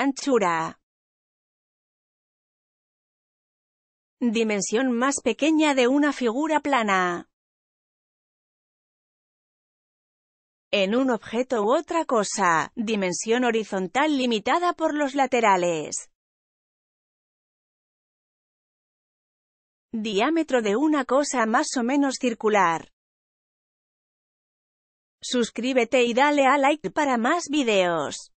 Anchura. Dimensión más pequeña de una figura plana. En un objeto u otra cosa, dimensión horizontal limitada por los laterales. Diámetro de una cosa más o menos circular. Suscríbete y dale a like para más videos.